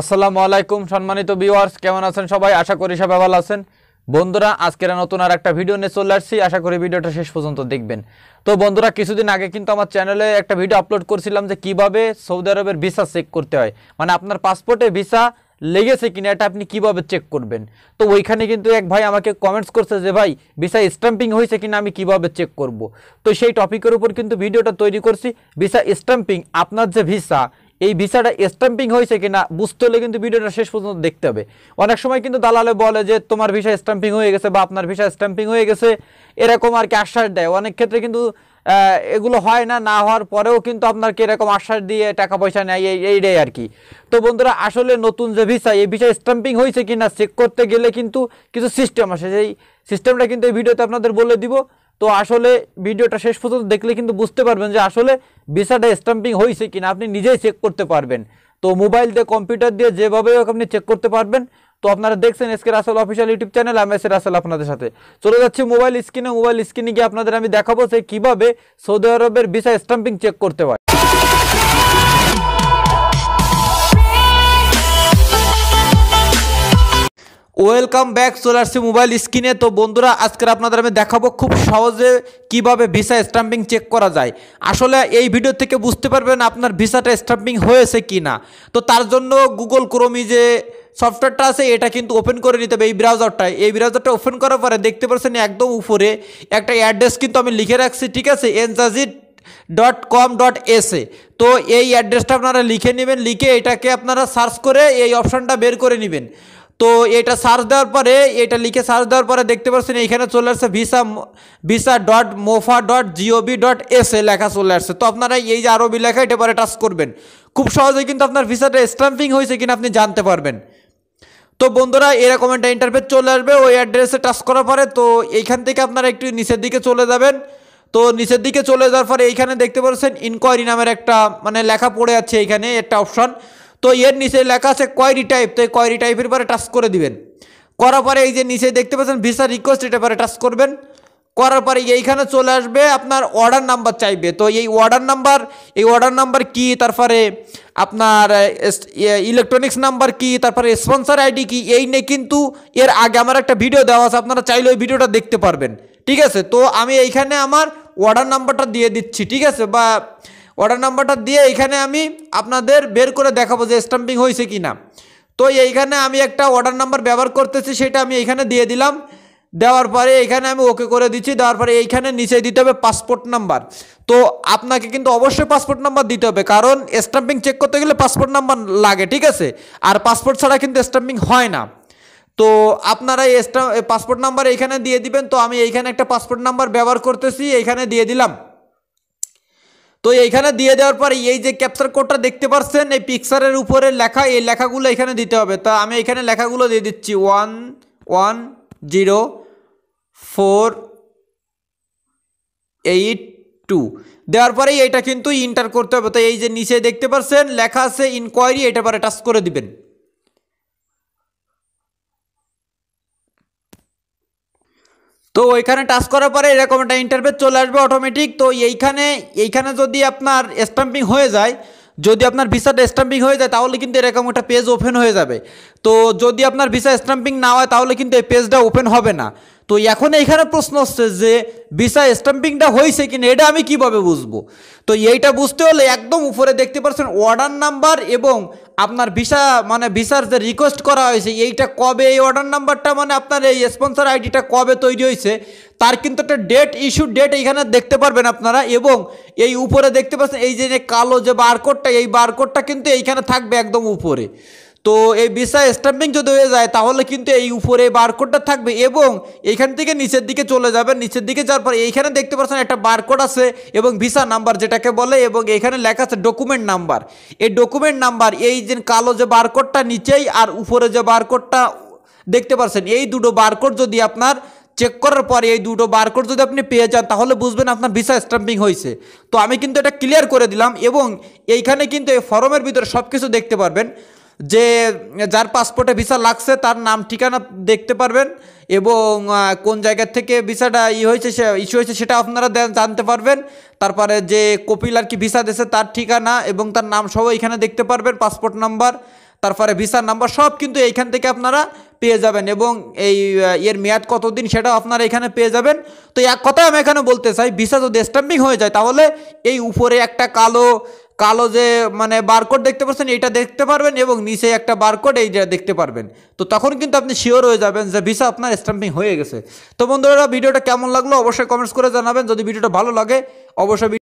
আসসালামু আলাইকুম সম্মানিত ভিউয়ার্স কেমন আছেন সবাই আশা করি সবাই ভালো আছেন বন্ধুরা আজকের নতুন আর একটা ভিডিও নিয়ে চলে আসছি আশা করি ভিডিওটা শেষ পর্যন্ত দেখবেন তো বন্ধুরা কিছুদিন আগে কিন্তু আমার চ্যানেলে একটা ভিডিও আপলোড করছিলাম যে কিভাবে সৌদি আরবের ভিসা চেক করতে হয় মানে আপনার পাসপোর্টে ভিসা লেগেছে কিনা এটা আপনি কিভাবে চেক করবেন তো ওইখানে কিন্তু এক ভাই আমাকে কমেন্টস করছে যে ভাই ভিসা স্ট্যাম্পিং হয়েছে কিনা আমি কিভাবে চেক করব তো সেই টপিকের উপর কিন্তু ভিডিওটা তৈরি করছি ভিসা স্ট্যাম্পিং আপনার যে ভিসা এই ভিসাটা স্ট্যাম্পিং হয়েছে কিনা বুঝতে হলে কিন্তু ভিডিওটা শেষ পর্যন্ত দেখতে হবে অনেক সময় কিন্তু দালালে বলে যে তোমার ভিসা স্ট্যাম্পিং হয়ে গেছে বা আপনার ভিসা স্ট্যাম্পিং হয়ে গেছে এরকম আর কি আশ্বাস দেয় অনেক ক্ষেত্রে কিন্তু এগুলো হয় না না হওয়ার পরেও কিন্তু আপনার এরকম আশ্বাস দিয়ে টাকা পয়সা নেয় এই এইটাই আর কি তো বন্ধুরা আসলে নতুন যে ভিসা এই ভিসা স্ট্যাম্পিং হয়েছে কি না চেক করতে গেলে কিন্তু কিছু সিস্টেম আসে সেই সিস্টেমটা কিন্তু এই ভিডিওতে আপনাদের বলে দিব তো আসলে ভিডিওটা শেষ পর্যন্ত দেখলে কিন্তু বুঝতে পারবেন যে আসলে ভিসাটা স্ট্যাম্পিং হয়েছে কিনা আপনি নিজেই চেক করতে পারবেন তো মোবাইল দিয়ে কম্পিউটার দিয়ে যেভাবে হোক আপনি চেক করতে পারবেন তো আপনারা দেখছেন SK Rasel official YouTube channel আমি এসে রাসেল আপনাদের সাথে চলে যাচ্ছি মোবাইল স্ক্রিনে মোবাইল স্ক্রিনে গিয়ে আপনাদের আমি দেখাবো যে কীভাবে সৌদি আরবের ভিসা স্ট্যাম্পিং চেক করতে হয় ওয়েলকাম ব্যাক চলে আসছে মোবাইল স্ক্রিনে তো বন্ধুরা আজকের আপনাদের আমি দেখাবো খুব সহজে কিভাবে ভিসা স্ট্যাম্পিং চেক করা যায় আসলে এই ভিডিও থেকে বুঝতে পারবেন আপনার ভিসাটা স্ট্যাম্পিং হয়েছে কি না তো তার জন্য গুগল ক্রোমি যে সফটওয়্যারটা আছে এটা কিন্তু ওপেন করে নিতে হবে এই ব্রাউজারটায় এই ব্রাউজারটা ওপেন করার পরে দেখতে পাচ্ছেন একদম উপরে একটা অ্যাড্রেস কিন্তু আমি লিখে রাখছি ঠিক আছে এনজাজিট ডট কম ডট এসে তো এই অ্যাড্রেসটা আপনারা লিখে নেবেন লিখে এটাকে আপনারা সার্চ করে এই অপশানটা বের করে নেবেন তো এটা সার্চ দেওয়ার পরে এটা লিখে সার্চ দেওয়ার পরে দেখতে পাচ্ছেন এখানে চলে আসছে visa visa dot MOFA dot জিওবি ডট এস এ লেখা চলে আসছে তো আপনারা এই যে আরবি লেখা এটা পরে টাচ করবেন খুব সহজেই কিন্তু আপনার ভিসাটা স্ট্যাম্পিং হয়েছে কিনা আপনি জানতে পারবেন তো বন্ধুরা এরকম একটা ইন্টারফেস চলে আসবে ওই অ্যাড্রেসে টাচ করার পরে তো এইখান থেকে আপনারা একটু নিচের দিকে চলে যাবেন তো নিচের দিকে চলে যাওয়ার পরে এইখানে দেখতে পাচ্ছেন ইনকোয়ারি নামের একটা মানে লেখা পড়ে আছে এইখানে একটা অপশন তো এর নিচে লেখা আছে কোয়ারি টাইপ তো এই কোয়ারি টাইপের পরে টাচ করে দিবেন করার পরে এই যে নিচে দেখতে পাচ্ছেন ভিসা রিকোয়েস্ট এটা পরে টাচ করবেন করার পরে এইখানে চলে আসবে আপনার অর্ডার নাম্বার চাইবে তো এই অর্ডার নাম্বার এই অর্ডার নাম্বার কি তারপরে আপনার ইলেকট্রনিক্স নাম্বার কি তারপরে স্পন্সার আইডি কি এই নিয়ে কিন্তু এর আগে আমার একটা ভিডিও দেওয়া আছে আপনারা চাইলে ওই ভিডিওটা দেখতে পারবেন ঠিক আছে তো আমি এইখানে আমার অর্ডার নাম্বারটা দিয়ে দিচ্ছি ঠিক আছে বা অর্ডার নাম্বারটা দিয়ে এখানে আমি আপনাদের বের করে দেখাবো যে স্ট্যাম্পিং হয়েছে কি না তো এইখানে আমি একটা অর্ডার নাম্বার ব্যবহার করতেছি সেটা আমি এখানে দিয়ে দিলাম দেওয়ার পরে এখানে আমি ওকে করে দিচ্ছি দেওয়ার পরে এইখানে নিচে দিতে হবে পাসপোর্ট নাম্বার তো আপনাকে কিন্তু অবশ্যই পাসপোর্ট নাম্বার দিতে হবে কারণ স্ট্যাম্পিং চেক করতে গেলে পাসপোর্ট নাম্বার লাগে ঠিক আছে আর পাসপোর্ট ছাড়া কিন্তু স্ট্যাম্পিং হয় না তো আপনারা পাসপোর্ট নাম্বার এখানে দিয়ে দিবেন তো আমি এইখানে একটা পাসপোর্ট নাম্বার ব্যবহার করতেছি এইখানে দিয়ে দিলাম তো এইখানে দিয়ে দেওয়ার পর এই যে ক্যাপচার কোডটা দেখতে পাচ্ছেন এই পিকচারের উপরে লেখা এই লেখাগুলো এখানে দিতে হবে তা আমি এখানে লেখাগুলো দিয়ে দিচ্ছি one one zero four eight two দেওয়ার পরেই এটা কিন্তু ইন্টার করতে হবে তো এই যে নিচে দেখতে পাচ্ছেন লেখা আছে ইনকোয়ারি এটা পরে টাচ করে দিবেন তো ওইখানে টাচ করার পরে এরকম একটা ইন্টারভেজ চলে আসবে অটোমেটিক তো এইখানে এইখানে যদি আপনার স্ট্যাম্পিং হয়ে যায় যদি আপনার ভিসাটা স্ট্যাম্পিং হয়ে যায় তাহলে কিন্তু এরকম একটা পেজ ওপেন হয়ে যাবে তো যদি আপনার ভিসা স্ট্যাম্পিং না হয় তাহলে কিন্তু এই পেজটা ওপেন হবে না তো এখন এইখানে প্রশ্ন হচ্ছে যে ভিসা স্ট্যাম্পিংটা হয়েছে কিনা এটা আমি কিভাবে বুঝবো তো এইটা বুঝতে হলে একদম উপরে দেখতে পাচ্ছেন অর্ডার নাম্বার এবং আপনার ভিসা মানে ভিসার যে রিকোয়েস্ট করা হয়েছে এইটা কবে এই অর্ডার নাম্বারটা মানে আপনার এই স্পন্সর আইডিটা কবে তৈরি হয়েছে তার কিন্তু একটা ডেট ইস্যু ডেট এইখানে দেখতে পারবেন আপনারা এবং এই উপরে দেখতে পাচ্ছেন এই যে কালো যে বারকোডটা এই বারকোডটা কিন্তু এইখানে থাকবে একদম উপরে তো এই ভিসা স্ট্যাম্পিং যদি হয়ে যায় তাহলে কিন্তু এই উপরে বারকোডটা থাকবে এবং এখান থেকে নিচের দিকে চলে যাবেন নিচের দিকে যাওয়ার পর এইখানে দেখতে পাচ্ছেন একটা বারকোড আছে এবং ভিসা নাম্বার যেটাকে বলে এবং এখানে লেখা আছে ডকুমেন্ট নাম্বার এই ডকুমেন্ট নাম্বার এই যে কালো যে বারকোডটা নিচেই আর উপরে যে বারকোডটা দেখতে পাচ্ছেন এই দুটো বারকোড যদি আপনার চেক করার পরে এই দুটো বারকোড যদি আপনি পেয়ে যান তাহলে বুঝবেন আপনার ভিসা স্ট্যাম্পিং হয়েছে তো আমি কিন্তু এটা ক্লিয়ার করে দিলাম এবং এইখানে কিন্তু এই ফর্মের ভিতরে সব কিছু দেখতে পারবেন যে যার পাসপোর্টে ভিসা লাগছে তার নাম ঠিকানা দেখতে পারবেন এবং কোন জায়গার থেকে ভিসাটা ই হয়েছে সে ইস্যু হয়েছে সেটা আপনারা জানতে পারবেন তারপরে যে কপিল আর কি ভিসা দিয়েছে তার ঠিকানা এবং তার নাম সব এখানে দেখতে পারবেন পাসপোর্ট নাম্বার তারপরে ভিসার নাম্বার সব কিন্তু এইখান থেকে আপনারা পেয়ে যাবেন এবং এই এর মেয়াদ কতদিন সেটাও আপনারা এখানে পেয়ে যাবেন তো এক কথাই আমি এখানে বলতে চাই ভিসা যদি স্ট্যাম্পিং হয়ে যায় তাহলে এই উপরে একটা কালো কালো যে মানে বারকোড দেখতে পাচ্ছেন এটা দেখতে পারবেন এবং নিচে একটা বারকোড এই যে দেখতে পারবেন তো তখন কিন্তু আপনি শিওর হয়ে যাবেন যে ভিসা আপনার স্ট্যাম্পিং হয়ে গেছে তো বন্ধুরা ভিডিওটা কেমন লাগলো অবশ্যই কমেন্টস করে জানাবেন যদি ভিডিওটা ভালো লাগে অবশ্যই